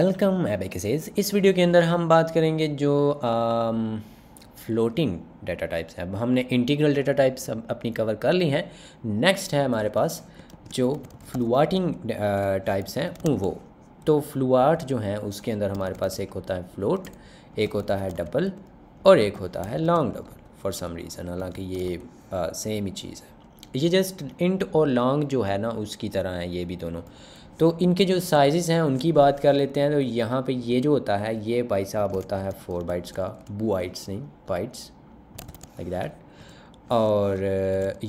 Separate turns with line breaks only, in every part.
welcome एबेकसेज इस video के अंदर हम बात करेंगे जो फ्लोटिंग डाटा टाइप्स हैं अब हमने इंटीग्रल डाटा टाइप्स अपनी कवर कर ली हैं नेक्स्ट है हमारे पास जो फ्लूआटिंग टाइप्स uh, हैं वो तो फ्लूआट जो हैं उसके अंदर हमारे पास एक होता है फ्लोट एक होता है डबल और एक होता है long double for some reason हालांकि ये सेम uh, ही चीज़ है ये जस्ट इंट और लॉन्ग जो है ना उसकी तरह है ये भी दोनों तो इनके जो साइज़ हैं उनकी बात कर लेते हैं तो यहाँ पे ये जो होता है ये भाई साहब होता है फोर बाइट्स का बू आइट्स नहीं बाइट्स लाइक दैट और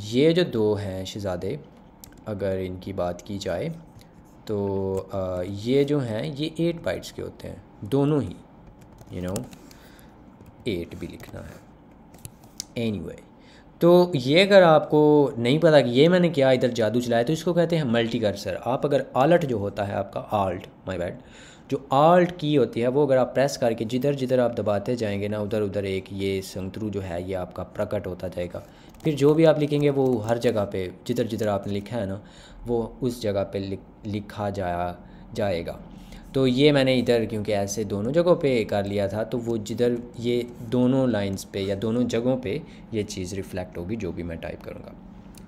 ये जो दो हैं शहज़ादे अगर इनकी बात की जाए तो ये जो हैं ये एट बाइट्स के होते हैं दोनों ही यू नो एट भी लिखना है एनी anyway, तो ये अगर आपको नहीं पता कि ये मैंने क्या इधर जादू चलाया तो इसको कहते हैं मल्टी कर्सर आप अगर आलट जो होता है आपका आल्ट माय बैड जो आल्ट की होती है वो अगर आप प्रेस करके जिधर जिधर आप दबाते जाएंगे ना उधर उधर एक ये संतरू जो है ये आपका प्रकट होता जाएगा फिर जो भी आप लिखेंगे वो हर जगह पर जिधर जिधर आपने लिखा है ना वो उस जगह पर लिखा जाया जाएगा तो ये मैंने इधर क्योंकि ऐसे दोनों जगहों पे कर लिया था तो वो जिधर ये दोनों लाइंस पे या दोनों जगहों पे ये चीज़ रिफ्लेक्ट होगी जो भी मैं टाइप करूँगा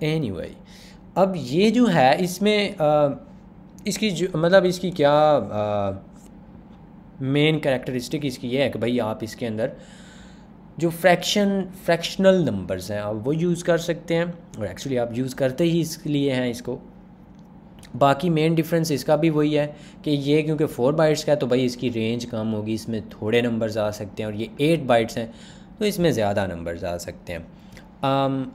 एनी anyway, अब ये जो है इसमें आ, इसकी जो मतलब इसकी क्या मेन करेक्टरिस्टिक इसकी ये है कि भाई आप इसके अंदर जो फ्रैक्शन फ्रैक्शनल नंबर्स हैं आप वो यूज़ कर सकते हैं और एक्चुअली आप यूज़ करते ही इसके लिए हैं इसको बाकी मेन डिफरेंस इसका भी वही है कि ये क्योंकि फ़ोर बाइट्स का है तो भाई इसकी रेंज कम होगी इसमें थोड़े नंबर्स आ सकते हैं और ये एट बाइट्स हैं तो इसमें ज़्यादा नंबर्स आ सकते हैं आम, um,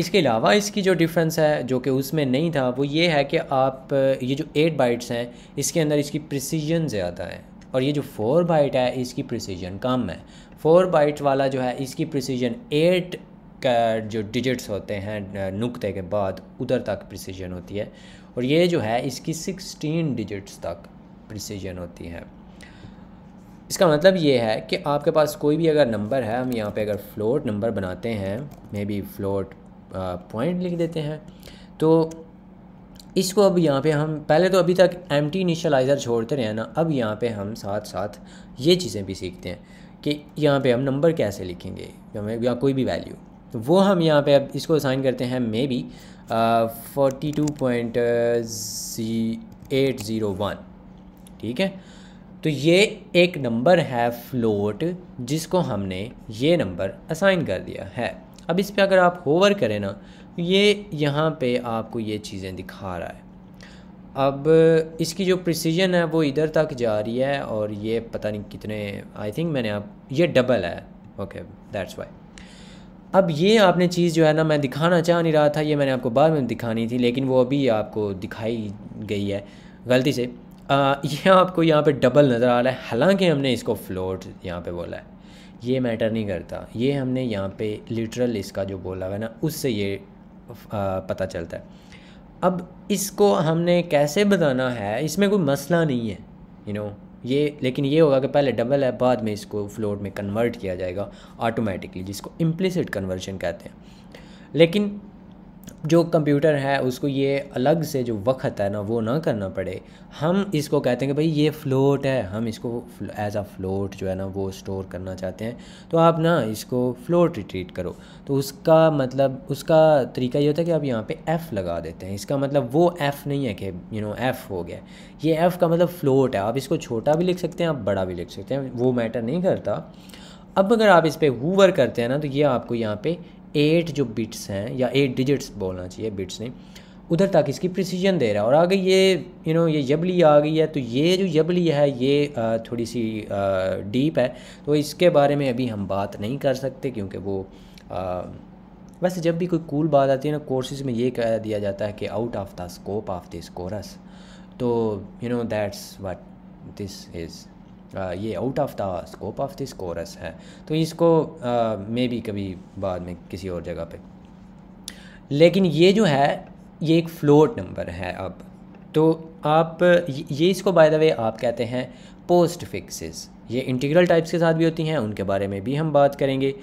इसके अलावा इसकी जो डिफरेंस है जो कि उसमें नहीं था वो ये है कि आप ये जो एट बाइट्स हैं इसके अंदर इसकी प्रिसीजन ज़्यादा है और ये जो फोर बाइट है इसकी प्रिसीजन कम है फोर बाइट वाला जो है इसकी प्रिसीजन एट का जो डिजिट्स होते हैं नुकते के बाद उधर तक प्रिसीजन होती है और ये जो है इसकी सिक्सटीन डिजिट्स तक प्रिसीजन होती है इसका मतलब ये है कि आपके पास कोई भी अगर नंबर है हम यहाँ पे अगर फ्लोट नंबर बनाते हैं मे बी फ्लोट पॉइंट लिख देते हैं तो इसको अब यहाँ पे हम पहले तो अभी तक एम टी इनिशलाइज़र छोड़ते रहे ना अब यहाँ पे हम साथ साथ ये चीज़ें भी सीखते हैं कि यहाँ पे हम नंबर कैसे लिखेंगे या कोई भी वैल्यू तो वो हम यहाँ पे अब इसको असाइन करते हैं maybe forty two point eight zero one ठीक है तो ये एक नंबर है फ्लोट जिसको हमने ये नंबर असाइन कर दिया है अब इस पर अगर आप होवर करें ना तो ये यहाँ पे आपको ये चीज़ें दिखा रहा है अब इसकी जो प्रिसीजन है वो इधर तक जा रही है और ये पता नहीं कितने आई थिंक मैंने आप ये डबल है ओके दैट्स वाई अब ये आपने चीज़ जो है ना मैं दिखाना चाह नहीं रहा था ये मैंने आपको बाद में दिखानी थी लेकिन वो अभी आपको दिखाई गई है गलती से आ, ये आपको यहाँ पे डबल नज़र आ रहा है हालांकि हमने इसको फ्लोट यहाँ पे बोला है ये मैटर नहीं करता ये हमने यहाँ पे लिटरल इसका जो बोला है ना उससे ये आ, पता चलता है अब इसको हमने कैसे बताना है इसमें कोई मसला नहीं है यू you नो know, ये लेकिन ये होगा कि पहले डबल है बाद में इसको फ्लोट में कन्वर्ट किया जाएगा ऑटोमेटिकली जिसको इम्प्लिसिट कन्वर्जन कहते हैं लेकिन जो कंप्यूटर है उसको ये अलग से जो वक्त है ना वो ना करना पड़े हम इसको कहते हैं कि भाई ये फ्लोट है हम इसको एज अ फ्लोट जो है ना वो स्टोर करना चाहते हैं तो आप ना इसको फ्लोट ट्रीट करो तो उसका मतलब उसका तरीका ये होता है कि आप यहाँ पे एफ़ लगा देते हैं इसका मतलब वो एफ़ नहीं है कि यू नो एफ़ हो गया ये एफ़ का मतलब फ्लोट है आप इसको छोटा भी लिख सकते हैं आप बड़ा भी लिख सकते हैं वो मैटर नहीं करता अब अगर आप इस पर हुवर करते हैं ना तो ये आपको यहाँ पे एट जो बिट्स हैं या एट डिजिट्स बोलना चाहिए बिट्स नहीं उधर तक इसकी प्रिसीजन दे रहा है और आगे ये यू नो ये जबली आ गई है तो ये जो यबली है ये थोड़ी सी डीप है तो इसके बारे में अभी हम बात नहीं कर सकते क्योंकि वो आ, वैसे जब भी कोई कूल बात आती है ना कोर्सेज में ये कह दिया जाता है कि out of the scope of this course तो you know that's what this is ये out of the scope of this course है तो इसको मे भी कभी बाद में किसी और जगह पे लेकिन ये जो है ये एक फ्लोट नंबर है अब तो आप ये इसको बाय द वे आप कहते हैं पोस्ट फिक्सेस ये इंटीग्रल टाइप्स के साथ भी होती हैं उनके बारे में भी हम बात करेंगे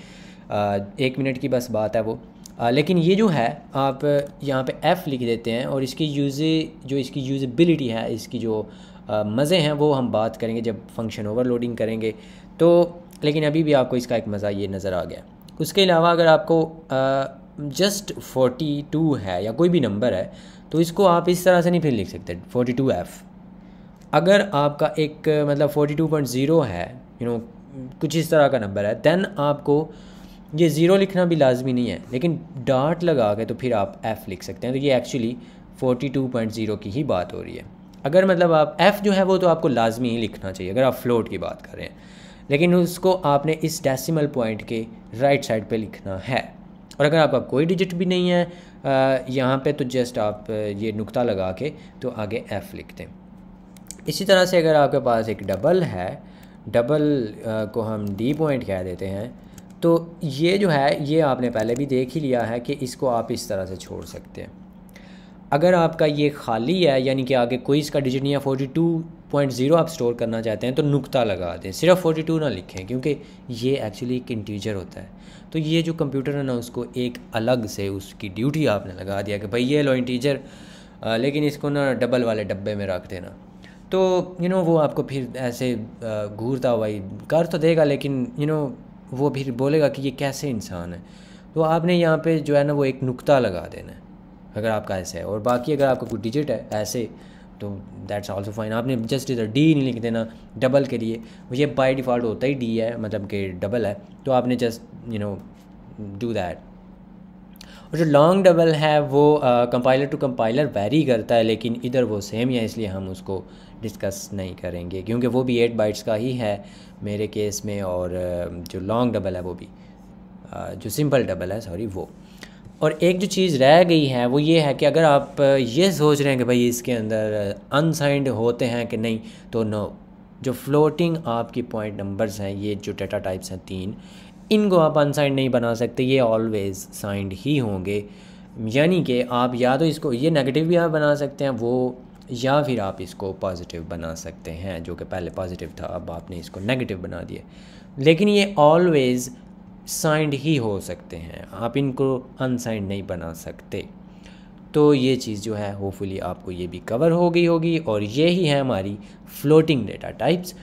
आ, एक मिनट की बस बात है वो आ, लेकिन ये जो है आप यहाँ पे एफ़ लिख देते हैं और इसकी यूज जो इसकी यूज़बिलिटी है इसकी जो मज़े हैं वो हम बात करेंगे जब फंक्शन ओवरलोडिंग करेंगे तो लेकिन अभी भी आपको इसका एक मज़ा ये नज़र आ गया उसके अलावा अगर आपको जस्ट फोर्टी टू है या कोई भी नंबर है तो इसको आप इस तरह से नहीं फिर लिख सकते फोर्टी टू एफ़ अगर आपका एक मतलब फोर्टी टू पॉइंट ज़ीरो है यू you नो know, कुछ इस तरह का नंबर है दैन आपको ये ज़ीरो लिखना भी लाजमी नहीं है लेकिन डाट लगा के तो फिर आप एफ़ लिख सकते हैं तो ये actually forty two point zero की ही बात हो रही है अगर मतलब आप एफ़ जो है वो तो आपको लाजमी ही लिखना चाहिए अगर आप फ्लोट की बात करें लेकिन उसको आपने इस डेसिमल पॉइंट के राइट साइड पे लिखना है और अगर आपका कोई डिजिट भी नहीं है यहाँ पे तो जस्ट आप ये नुक्ता लगा के तो आगे एफ़ लिख दें इसी तरह से अगर आपके पास एक डबल है डबल को हम डी पॉइंट कह देते हैं तो ये जो है ये आपने पहले भी देख ही लिया है कि इसको आप इस तरह से छोड़ सकते हैं अगर आपका ये खाली है यानी कि आगे कोई इसका डिजिट नहीं है फोर्टी टू पॉइंट ज़ीरो आप स्टोर करना चाहते हैं तो नुकता लगा दें सिर्फ फोर्टी टू ना लिखें क्योंकि ये एक्चुअली एक इंटीजर होता है तो ये जो कंप्यूटर है ना उसको एक अलग से उसकी ड्यूटी आपने लगा दिया कि भाई ये लो इंटीजर लेकिन इसको ना डबल वाले डब्बे में रख देना तो यू नो वो आपको फिर ऐसे घूरता हुआ कर तो देगा लेकिन यू नो वो फिर बोलेगा कि ये कैसे इंसान है तो आपने यहाँ पे जो है ना वो एक नुकता लगा देना है अगर आपका ऐसे है और बाकी अगर आपका कोई डिजिट है ऐसे तो दैट्स ऑल्सो फाइन आपने जस्ट इधर डी नहीं लिख देना डबल के लिए ये बाय डिफ़ॉल्ट होता ही डी है मतलब कि डबल है तो आपने just you know do that और जो लॉन्ग डबल है वो कंपाइलर टू कंपाइलर वेरी करता है लेकिन इधर वो सेम है इसलिए हम उसको डिस्कस नहीं करेंगे क्योंकि वो भी एट बाइट्स का ही है मेरे केस में और uh, जो लॉन्ग डबल है वो भी uh, जो सिंपल डबल है सॉरी वो और एक जो चीज़ रह गई है वो ये है कि अगर आप ये सोच रहे हैं कि भाई इसके अंदर अनसाइंड होते हैं कि नहीं तो नो जो फ्लोटिंग आपकी पॉइंट नंबर्स हैं ये जो डेटा टाइप्स हैं तीन इनको आप अनसाइंड नहीं बना सकते ये ऑलवेज़ साइंड ही होंगे यानी कि आप या तो इसको ये नेगेटिव भी आप बना सकते हैं वो या फिर आप इसको पॉजिटिव बना सकते हैं जो कि पहले पॉजिटिव था अब आपने इसको नेगेटिव बना दिया लेकिन ये ऑलवेज़ साइंड ही हो सकते हैं आप इनको अनसाइंड नहीं बना सकते तो ये चीज़ जो है होपफुली आपको ये भी कवर हो गई होगी और ये ही है हमारी फ्लोटिंग डेटा टाइप्स